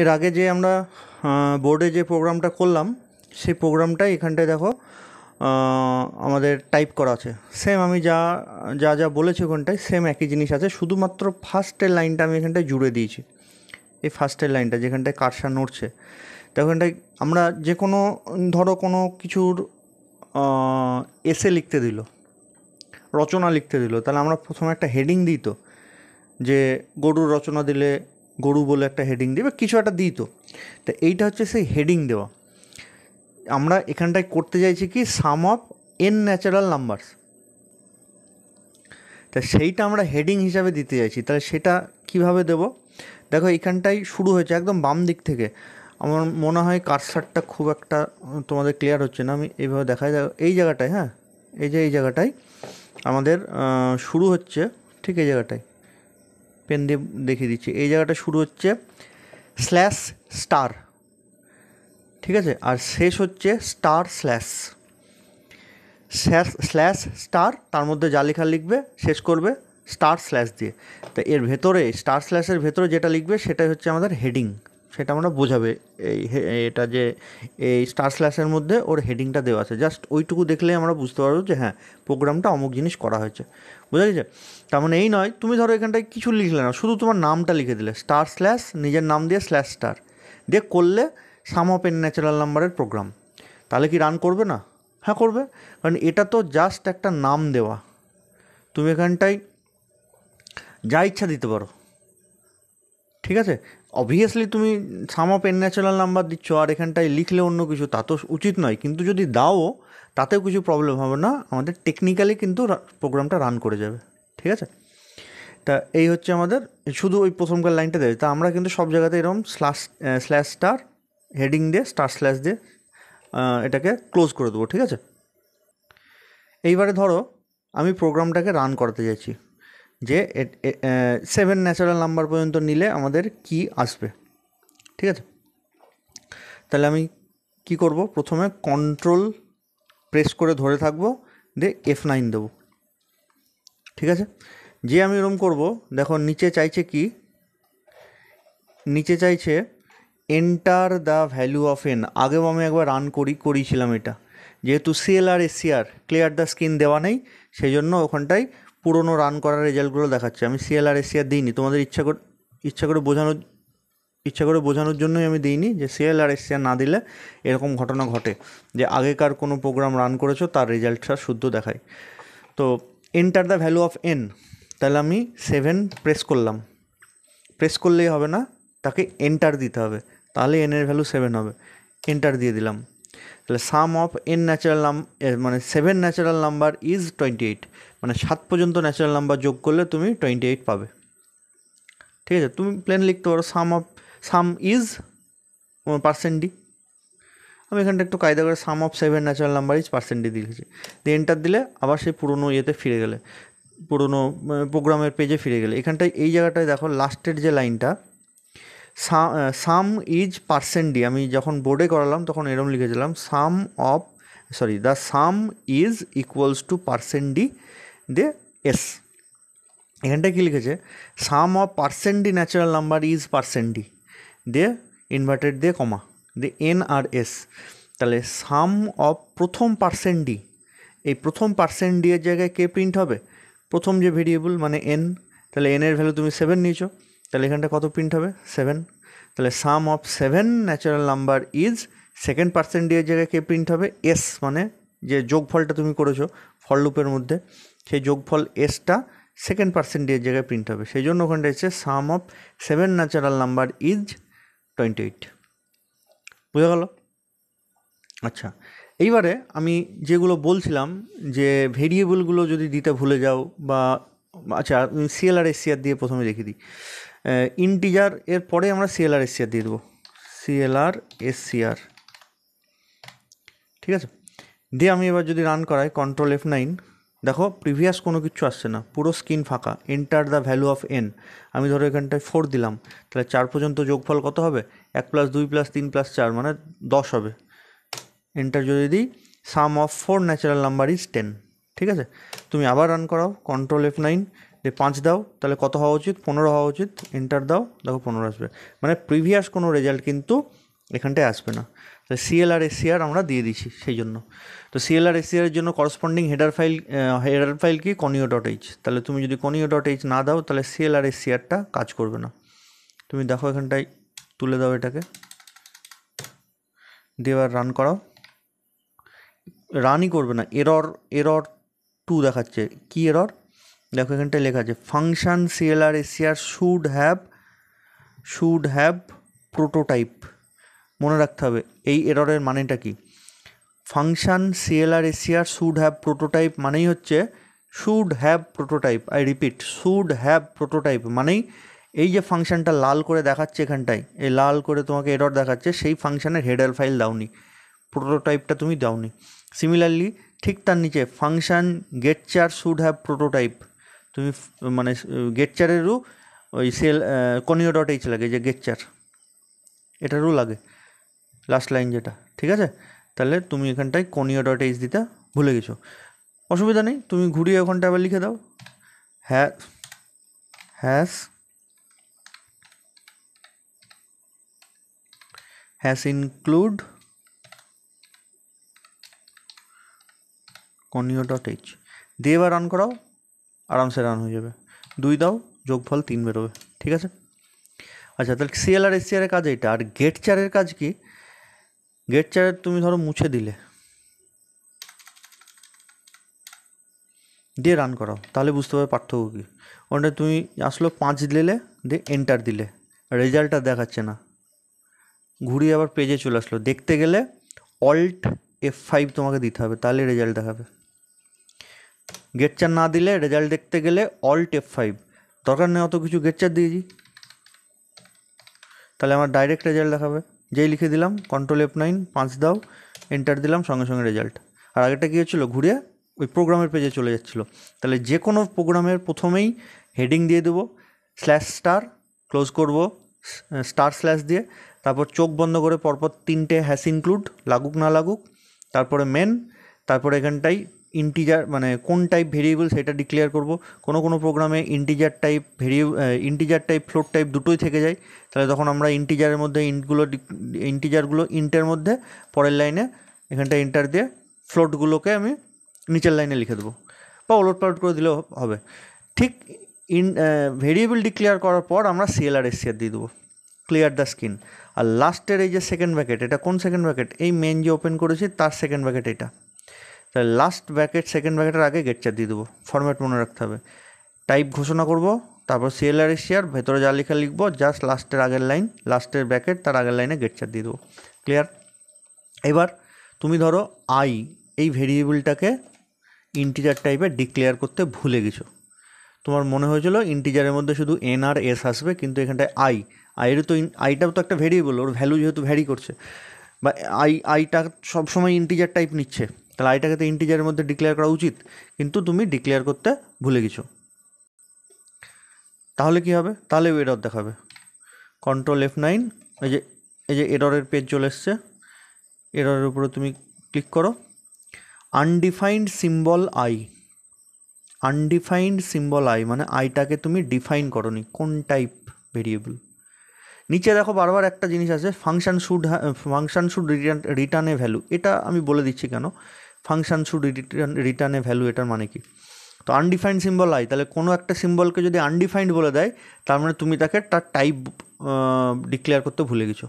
এর আগে যে আমরা বোর্ডে যে প্রোগ্রামটা করলাম সেই প্রোগ্রামটা এখানটায় দেখো আমাদের টাইপ করা আছে সেম আমি যা যা যা বলেছি ওখানটায় সেম একই জিনিস আছে শুধুমাত্র ফার্স্টের লাইনটা আমি এখানটায় জুড়ে দিয়েছি এই ফার্স্টের লাইনটা যেখানটায় কারসা নড়ছে তো ওখানটায় আমরা যে কোনো ধরো কোনো কিছুর এসে লিখতে দিল রচনা লিখতে দিল তাহলে আমরা প্রথমে একটা হেডিং দিই তো যে গরুর রচনা দিলে গরু বলে একটা হেডিং দিই বা কিছু একটা দিই তো তা এইটা হচ্ছে সেই হেডিং দেওয়া আমরা এখানটায় করতে চাইছি কি sum of n natural numbers তা সেইটা আমরা হেডিং হিসাবে দিতে চাইছি তাহলে সেটা কিভাবে দেব দেখো এখানটাই শুরু হয়েছে একদম বাম দিক থেকে আমার মনে হয় কারসারটা খুব একটা তোমাদের ক্লিয়ার হচ্ছে না আমি এইভাবে দেখাই এই জায়গাটায় হ্যাঁ এই যে এই জায়গাটায় আমাদের শুরু হচ্ছে ঠিক এই জায়গাটায় পেন দিয়ে দেখিয়ে দিচ্ছি এই জায়গাটা শুরু হচ্ছে স্ল্যাশ স্টার ঠিক আছে আর শেষ হচ্ছে স্টার স্ল্যাশ স্ল্যাশ স্টার তার মধ্যে যা লেখা লিখবে শেষ করবে স্টার স্ল্যাশ দিয়ে তা এর ভেতরে স্টার স্ল্যাশের ভেতরে যেটা লিখবে সেটাই হচ্ছে আমাদের হেডিং সেটা আমরা বোঝাবে এই এটা যে এই স্টার স্ল্যাশের মধ্যে ওর হেডিংটা দেওয়া আছে জাস্ট ওইটুকু দেখলে আমরা বুঝতে পারবো যে হ্যাঁ প্রোগ্রামটা অমুক জিনিস করা হয়েছে বুঝা গেছে তার মানে এই নয় তুমি ধরো এখানটায় কিছু লিখলে না শুধু তোমার নামটা লিখে দিলে স্টার স্ল্যাশ নিজের নাম দিয়ে স্ল্যাশ স্টার দিয়ে করলে সাম অফ এন ন্যাচারাল নাম্বারের প্রোগ্রাম তাহলে কি রান করবে না হ্যাঁ করবে কারণ এটা তো জাস্ট একটা নাম দেওয়া তুমি এখানটায় যা ইচ্ছা দিতে পারো ঠিক আছে অবভিয়াসলি তুমি sum of n natural number দিচ্ছ আর এখানটায় লিখলে অন্য কিছু তা তো উচিত নয় কিন্তু যদি দাও তাতেও কিছু প্রবলেম হবে না আমাদের টেকনিক্যালি কিন্তু প্রোগ্রামটা রান করে যাবে ঠিক আছে তা এই হচ্ছে আমাদের শুধু ওই প্রথমকার লাইনটা দেবে তা আমরা কিন্তু সব জায়গাতে এরকম স্ল্যাশ স্ল্যাশ স্টার হেডিং দিয়ে স্টার স্ল্যাশ দিয়ে এটাকে ক্লোজ করে দেবো ঠিক আছে এইবারে ধরো আমি প্রোগ্রামটাকে রান করাতে চাইছি যে সেভেন ন্যাচারাল নাম্বার পর্যন্ত নিলে আমাদের কি আসবে ঠিক আছে তাহলে আমি কি করব প্রথমে কন্ট্রোল প্রেস করে ধরে থাকবো দিয়ে এফ নাইন দেবো ঠিক আছে যে আমি এরম করব দেখো নিচে চাইছে কি নিচে চাইছে enter the value of n আগেও আমি একবার রান করি করিয়েছিলাম এটা যেহেতু সিএলআর আর এসিআর ক্লিয়ার দ্য স্ক্রিন দেওয়া নেই সেই জন্য ওখানটায় পুরনো রান করার রেজাল্টগুলো দেখাচ্ছে আমি সিএলআর এশিয়া দিইনি তোমাদের ইচ্ছা করে ইচ্ছা করে বোঝানোর ইচ্ছা করে বোঝানোর জন্যই আমি দিইনি যে সিএলআর আর না দিলে এরকম ঘটনা ঘটে যে আগেকার কোনো প্রোগ্রাম রান করেছো তার রেজাল্টটা শুদ্ধ দেখায় তো enter the value of n তাহলে আমি সেভেন প্রেস করলাম প্রেস করলেই হবে না তাকে এন্টার দিতে হবে তাহলে এনের ভ্যালু সেভেন হবে এন্টার দিয়ে দিলাম তাহলে সাম অফ এন ন্যাচারাল নাম মানে seven natural number is twenty eight মানে সাত পর্যন্ত ন্যাচারাল নাম্বার যোগ করলে তুমি টোয়েন্টি এইট পাবে ঠিক আছে তুমি প্লেন লিখতে পারো sum of sum is percent d আমি এখানটা একটু কায়দা করে sum of seven natural number is percent d দিয়েছি দিয়ে এন্টার দিলে আবার সেই পুরনো ইয়েতে ফিরে গেলে পুরনো প্রোগ্রামের মানে পেজে ফিরে গেলে এখানটায় এই জায়গাটায় দেখো লাস্টের যে লাইনটা সাম ইজ পার্সেন্ট ডি আমি যখন বোর্ডে করালাম তখন এরম লিখেছিলাম sum of sorry the sum is equals to percent d দে এস এখানটা কী লিখেছে sum of percent d natural number is percent d দে ইনভার্টেড দে কমা দে এন আর এস তাহলে সাম অফ প্রথম পার্সেন্ট ডি এই প্রথম পার্সেন্ট ডি এর জায়গায় কে প্রিন্ট হবে প্রথম যে ভেরিয়েবল মানে এন তাহলে এন এর ভ্যালু তুমি সেভেন নিয়েছো তাহলে এখানটা কত প্রিন্ট হবে সেভেন তাহলে sum of seven natural number is second পার্সেন্টেজের জায়গায় কে প্রিন্ট হবে এস মানে যে যোগফলটা তুমি করেছো ফল লুপের মধ্যে সেই যোগফল এসটা সেকেন্ড পার্সেন্টের জায়গায় প্রিন্ট হবে সেই জন্য ওখানটা এসছে sum of seven natural number is twenty eight বোঝা গেল আচ্ছা এইবারে আমি যেগুলো বলছিলাম যে ভেরিয়েবলগুলো যদি দিতে ভুলে যাও বা আচ্ছা সিএল আর এসিআর দিয়ে প্রথমে রেখে দিই ইন্টিজার এর পরে আমরা সিএলআর এসসিআর দিয়ে দেবো সিএলআর এসসিআর ঠিক আছে দিয়ে আমি এবার যদি রান করাই কন্ট্রোল এফ নাইন দেখো প্রিভিয়াস কোনো কিছু আসছে না পুরো স্ক্রিন ফাঁকা enter the value of n আমি ধরো এখানটায় ফোর দিলাম তাহলে চার পর্যন্ত যোগফল কত হবে এক প্লাস দুই প্লাস তিন প্লাস চার মানে দশ হবে এন্টার যদি দিই sum of four natural number is ten ঠিক আছে তুমি আবার রান করাও কন্ট্রোল এফ নাইন দিয়ে পাঁচ দাও তাহলে কত হওয়া উচিত পনেরো হওয়া উচিত এন্টার দাও দেখো পনেরো আসবে মানে প্রিভিয়াস কোনো রেজাল্ট কিন্তু এখানটায় আসবে না তো সিএল আর এসিআর আমরা দিয়ে দিচ্ছি সেই জন্য তো সিএল আর এসিআর এর জন্য corresponding header file header file কি কনিও ডট এইচ তাহলে তুমি যদি কনিও ডট এইচ না দাও তাহলে সিএল আর এসিআরটা কাজ করবে না তুমি দেখো এখানটায় তুলে দাও এটাকে দিয়ে এবার রান করাও রানই করবে না এরর এরর টু দেখাচ্ছে কি এরর দেখো এখানটায় লেখা আছে function CLR SCR should have should have prototype মনে রাখতে হবে এই এররের মানেটা কি function CLR SCR should have prototype মানেই হচ্ছে should have prototype I repeat should have prototype মানেই এই যে ফাংশানটা লাল করে দেখাচ্ছে এখানটায় এই লাল করে তোমাকে এরর দেখাচ্ছে সেই ফাংশানের হেডেল ফাইল দাওনি প্রোটোটাইপটা তুমি দাওনি সিমিলারলি ঠিক তার নিচে function getchar should have prototype তুমি মানে গেটচারেরও ওই সেল কনিও ডট এইচ লাগে যে গেটচার এটারও লাগে লাস্ট লাইন যেটা ঠিক আছে তাহলে তুমি এখানটায় কনিও ডট এইচ দিতে ভুলে গেছো অসুবিধা নেই তুমি ঘুরিয়ে ওখানটা আবার লিখে দাও হ্যাঁ hash hash include conio dot h দিয়ে এবার রান করাও আরামসে রান হয়ে যাবে দুই দাও যোগফল তিন বেরোবে ঠিক আছে আচ্ছা তাহলে সিএল আর এসসিআরের কাজ এটা আর গেট চারের কাজ কি গেট চারের তুমি ধরো মুছে দিলে দিয়ে রান করাও তাহলে বুঝতে পারবে পার্থক্য কী ওটা তুমি আসলো পাঁচ দিলে দিয়ে এন্টার দিলে রেজাল্টটা দেখাচ্ছে না ঘুরিয়ে আবার পেজে চলে আসলো দেখতে গেলে অল্ট এফ ফাইভ তোমাকে দিতে হবে তাহলে রেজাল্ট দেখাবে গেটচার না দিলে রেজাল্ট দেখতে গেলে অল্ট এফ ফাইভ দরকার নেই অত কিছু গেটচার দিয়ে দিয়েছি তাহলে আমার ডাইরেক্ট রেজাল্ট দেখাবে যেই লিখে দিলাম কন্ট্রোল এফ নাইন পাঁচ দাও এন্টার দিলাম সঙ্গে সঙ্গে রেজাল্ট আর আগেটা কী হচ্ছিলো ঘুরে ওই প্রোগ্রামের পেজে চলে যাচ্ছিলো তাহলে যে কোনো প্রোগ্রামের প্রথমেই হেডিং দিয়ে দেবো স্ল্যাশ স্টার ক্লোজ করব স্টার স্ল্যাশ দিয়ে তারপর চোখ বন্ধ করে পরপর তিনটে হ্যাশ ইনক্লুড লাগুক না লাগুক তারপরে মেন তারপরে এখানটাই ইন্টিজার মানে কোন টাইপ ভেরিয়েবল সেটা ডিক্লেয়ার করব কোনো কোনো প্রোগ্রামে ইন্টিজার টাইপ ভেরিয়ে ইন্টিজার টাইপ ফ্লোট টাইপ দুটোই থেকে যায় তাহলে তখন আমরা ইন্টিজারের মধ্যে ইন্টগুলো ইন্টিজারগুলো ইন্টের মধ্যে পরের লাইনে এখানটা ইন্টার দিয়ে ফ্লোটগুলোকে আমি নিচের লাইনে লিখে দেবো বা ওলট পালট করে দিলেও হবে ঠিক ইন ভেরিয়েবল ডিক্লেয়ার করার পর আমরা সিএলআর এসিআর দিয়ে দেবো ক্লিয়ার দ্য স্ক্রিন আর লাস্টের এই যে সেকেন্ড ব্যাকেট এটা কোন সেকেন্ড ব্যাকেট এই মেন যে ওপেন করেছি তার সেকেন্ড ব্যাকেট এটা তাহলে লাস্ট ব্যাকেট সেকেন্ড ব্যাকেটের আগে গেট চার দিয়ে দেবো ফর্ম্যাট মনে রাখতে হবে টাইপ ঘোষণা করব তারপর সিএলআর এশিয়ার ভেতরে যা লেখা লিখবো জাস্ট লাস্টের আগের লাইন লাস্টের ব্যাকেট তার আগের লাইনে গেট চার দিয়ে দেবো ক্লিয়ার এবার তুমি ধরো আই এই ভেরিয়েবলটাকে ইন্টিজার টাইপে ডিক্লেয়ার করতে ভুলে গেছো তোমার মনে হয়েছিল ইন্টিজারের মধ্যে শুধু এন আর এস আসবে কিন্তু এখানটায় আই আইয়ের তো আইটাও তো একটা ভেরিয়েবল ওর ভ্যালু যেহেতু ভ্যারি করছে বা আই আইটা সবসময় ইন্টিজার টাইপ নিচ্ছে তাহলে আইটাকে তো ইন্টিজারের মধ্যে ডিক্লেয়ার করা উচিত কিন্তু তুমি ডিক্লেয়ার করতে ভুলে গেছো তাহলে কি হবে তাহলে এরর দেখাবে কন্ট্রোল এফ নাইন এই যে এই যে এররের পেজ চলে এসছে এররের উপরে তুমি ক্লিক করো undefined symbol I undefined symbol I মানে আইটাকে তুমি ডিফাইন করো নি কোন টাইপ ভেরিয়েবল নিচে দেখো বারবার একটা জিনিস আছে function should function should return রিটার্নে ভ্যালু এটা আমি বলে দিচ্ছি কেন function should return return a value এটার মানে কি তো আনডিফাইন্ড সিম্বল আয় তাহলে কোনো একটা সিম্বলকে যদি আনডিফাইন্ড বলে দেয় তার মানে তুমি তাকে তার টাইপ ডিক্লেয়ার করতে ভুলে গেছো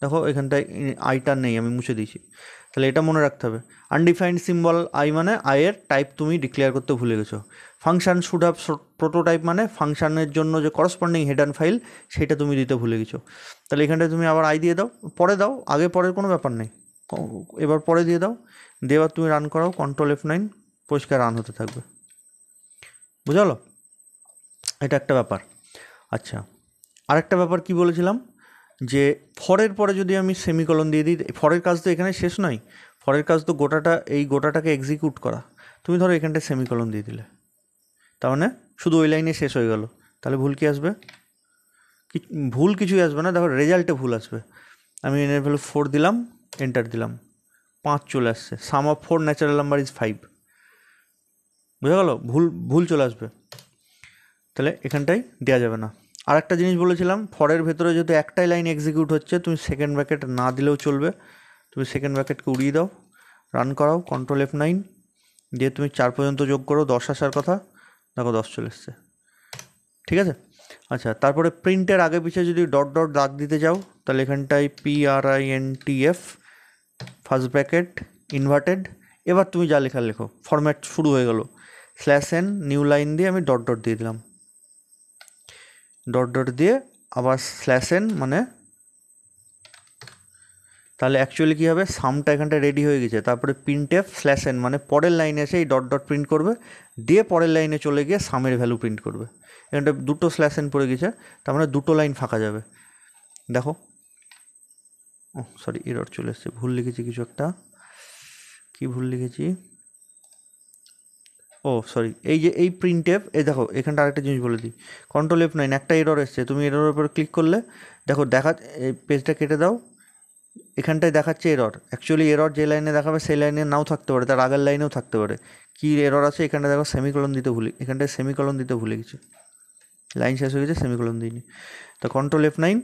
দেখো এখানটায় আইটা নেই আমি মুছে দিয়েছি তাহলে এটা মনে রাখতে হবে আনডিফাইন্ড সিম্বল আই মানে আয়ের টাইপ তুমি ডিক্লেয়ার করতে ভুলে গেছো ফাংশান শুড হ্যাভ প্রোটোটাইপ মানে ফাংশানের জন্য যে করসপন্ডিং অ্যান্ড ফাইল সেটা তুমি দিতে ভুলে গেছো তাহলে এখানটায় তুমি আবার আই দিয়ে দাও পরে দাও আগে পরের কোনো ব্যাপার নেই এবার পরে দিয়ে দাও দেবার তুমি রান করাও কন্ট্রোল এফ নাইন পরিষ্কার রান হতে থাকবে বুঝালো এটা একটা ব্যাপার আচ্ছা আরেকটা ব্যাপার কি বলেছিলাম যে ফরের পরে যদি আমি সেমিকলন দিয়ে দিই ফরের কাজ তো এখানে শেষ নয় ফরের কাজ তো গোটাটা এই গোটাটাকে এক্সিকিউট করা তুমি ধরো এখানটায় সেমিকলন দিয়ে দিলে তার মানে শুধু ওই লাইনে শেষ হয়ে গেল তাহলে ভুল কি আসবে ভুল কিছুই আসবে না দেখো রেজাল্টে ভুল আসবে আমি এনের ভ্যালু ফোর দিলাম এন্টার দিলাম পাঁচ চলে আসছে sum of four natural number is five বুঝা গেল ভুল ভুল চলে আসবে তাহলে এখানটাই দেওয়া যাবে না আর একটা জিনিস বলেছিলাম ফরের ভেতরে যেহেতু একটাই লাইন এক্সিকিউট হচ্ছে তুমি সেকেন্ড ব্যাকেট না দিলেও চলবে তুমি সেকেন্ড ব্যাকেটকে উড়িয়ে দাও রান করাও কন্ট্রোল এফ নাইন দিয়ে তুমি চার পর্যন্ত যোগ করো দশ আসার কথা দেখো দশ চলে এসছে ঠিক আছে আচ্ছা তারপরে প্রিন্টের আগে পিছিয়ে যদি ডট ডট দাগ দিতে যাও তাহলে এখানটায় P R I N T F first bracket inverted এবার তুমি যা লেখা লেখো ফরম্যাট শুরু হয়ে গেলো স্ল্যাশ এন নিউ লাইন দিয়ে আমি ডট ডট দিয়ে দিলাম ডট ডট দিয়ে আবার স্ল্যাশ এন মানে তাহলে অ্যাকচুয়ালি কী হবে সামটা এখানটা রেডি হয়ে গেছে তারপরে প্রিন্ট এফ স্ল্যাশ এন মানে পরের লাইনে এসে এই ডট ডট প্রিন্ট করবে দিয়ে পরের লাইনে চলে গিয়ে সামের ভ্যালু প্রিন্ট করবে এখানটা দুটো স্ল্যাশ এন পড়ে গেছে তার মানে দুটো লাইন ফাঁকা যাবে দেখো ও সরি এরর চলে এসছে ভুল লিখেছি কিছু একটা কি ভুল লিখেছি ও সরি এই যে এই প্রিন্ট এফ এই দেখো এখানটা আরেকটা জিনিস বলে দিই কন্ট্রোল এফ নাইন একটা এরর এসছে তুমি এরর উপর ক্লিক করলে দেখো দেখা পেজটা কেটে দাও এখানটায় দেখাচ্ছে এরর অ্যাকচুয়ালি এরর যে লাইনে দেখাবে সেই লাইনে নাও থাকতে পারে তার আগের লাইনেও থাকতে পারে কী এরর আছে এখানটা দেখো সেমিকলন দিতে ভুলে এখানটায় সেমিকলন দিতে ভুলে গেছে লাইন শেষ হয়ে গেছে সেমিকলন দিইনি তো কন্ট্রোল এফ নাইন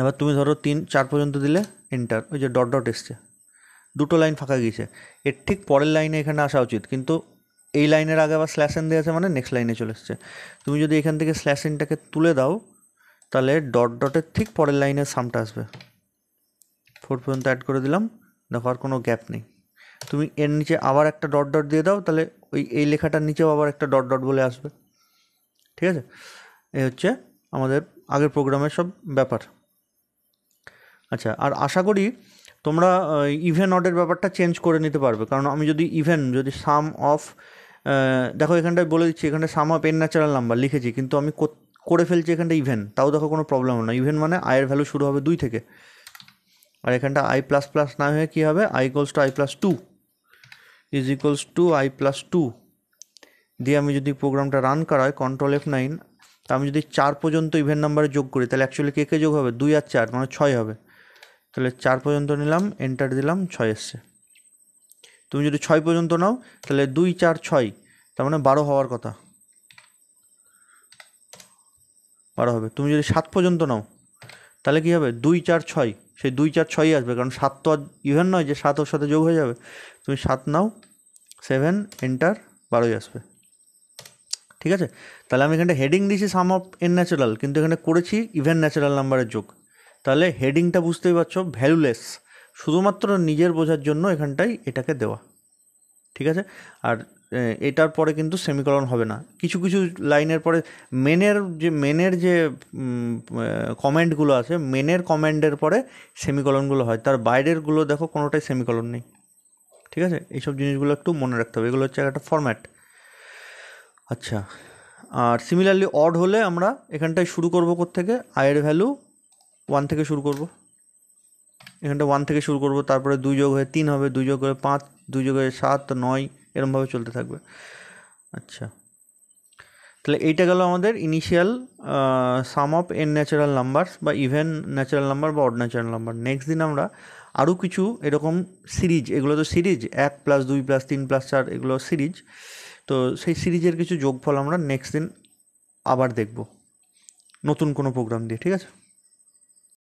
এবার তুমি ধরো তিন চার পর্যন্ত দিলে এন্টার ওই যে ডট ডট এসছে দুটো লাইন ফাঁকা গিয়েছে এর ঠিক পরের লাইনে এখানে আসা উচিত কিন্তু এই লাইনের আগে আবার স্ল্যাশ এন দেওয়া আছে মানে নেক্সট লাইনে চলে এসছে তুমি যদি এখান থেকে স্ল্যাশ এনটাকে তুলে দাও তাহলে ডট ডটের ঠিক পরের লাইনে সামটা আসবে ফোর পর্যন্ত অ্যাড করে দিলাম দেখো আর কোনো গ্যাপ নেই তুমি এর নিচে আবার একটা ডট ডট দিয়ে দাও তাহলে ওই এই লেখাটার নিচেও আবার একটা ডট ডট বলে আসবে ঠিক আছে এই হচ্ছে আমাদের আগের প্রোগ্রামের সব ব্যাপার আচ্ছা আর আশা করি তোমরা ইভেন অডের ব্যাপারটা চেঞ্জ করে নিতে পারবে কারণ আমি যদি ইভেন যদি সাম অফ দেখো এখানটায় বলে দিচ্ছি এখানে sum of n natural number লিখেছি কিন্তু আমি করে ফেলছি এখানটা ইভেন তাও দেখো কোনো প্রবলেম না ইভেন মানে আয়ের ভ্যালু শুরু হবে দুই থেকে আর এখানটা আই প্লাস প্লাস না হয়ে কী হবে I equals to I plus two is equals to I plus two দিয়ে আমি যদি প্রোগ্রামটা রান করাই কন্ট্রোল এফ নাইন তা আমি যদি চার পর্যন্ত ইভেন্ট নাম্বারে যোগ করি তাহলে অ্যাকচুয়ালি কে কে যোগ হবে দুই আর চার মানে ছয় হবে তাহলে চার পর্যন্ত নিলাম এন্টার দিলাম ছয় এসছে তুমি যদি ছয় পর্যন্ত নাও তাহলে দুই চার ছয় তার মানে বারো হওয়ার কথা বারো হবে তুমি যদি সাত পর্যন্ত নাও তাহলে কী হবে দুই চার ছয় সেই দুই চার ছয়ই আসবে কারণ সাত তো ইভেন নয় যে সাত ওর সাথে যোগ হয়ে যাবে তুমি সাত নাও সেভেন এন্টার বারোই আসবে ঠিক আছে তাহলে আমি এখানে হেডিং দিয়েছি সাম অফ এন ন্যাচারাল কিন্তু এখানে করেছি ইভেন ন্যাচারাল নাম্বারের যোগ তাহলে হেডিংটা বুঝতেই পারছো ভ্যালুলেস শুধুমাত্র নিজের বোঝার জন্য এখানটাই এটাকে দেওয়া ঠিক আছে আর এটার পরে কিন্তু সেমিকলন হবে না কিছু কিছু লাইনের পরে মেনের যে মেনের যে কমেন্টগুলো আছে মেনের কমেন্টের পরে সেমিকলনগুলো হয় তার বাইরেরগুলো দেখো কোনোটাই সেমিকলন নেই ঠিক আছে এইসব জিনিসগুলো একটু মনে রাখতে হবে এগুলো হচ্ছে একটা ফর্ম্যাট আচ্ছা আর সিমিলারলি অড হলে আমরা এখানটায় শুরু করবো থেকে আয়ের ভ্যালু ওয়ান থেকে শুরু করব এখানটা ওয়ান থেকে শুরু করব তারপরে দুই যোগ হয়ে তিন হবে দুই যোগ হয়ে পাঁচ দুই যোগ হয়ে সাত নয় এরমভাবে চলতে থাকবে আচ্ছা তাহলে এইটা গেল আমাদের initial sum of n natural number বা ইভেন ন্যাচারাল নাম্বার বা অড ন্যাচারাল নাম্বার নেক্সট দিন আমরা আরও কিছু এরকম সিরিজ এগুলো তো সিরিজ এক প্লাস দুই প্লাস তিন প্লাস চার এগুলো সিরিজ তো সেই সিরিজের কিছু যোগফল আমরা নেক্সট দিন আবার দেখব নতুন কোনো প্রোগ্রাম দিয়ে ঠিক আছে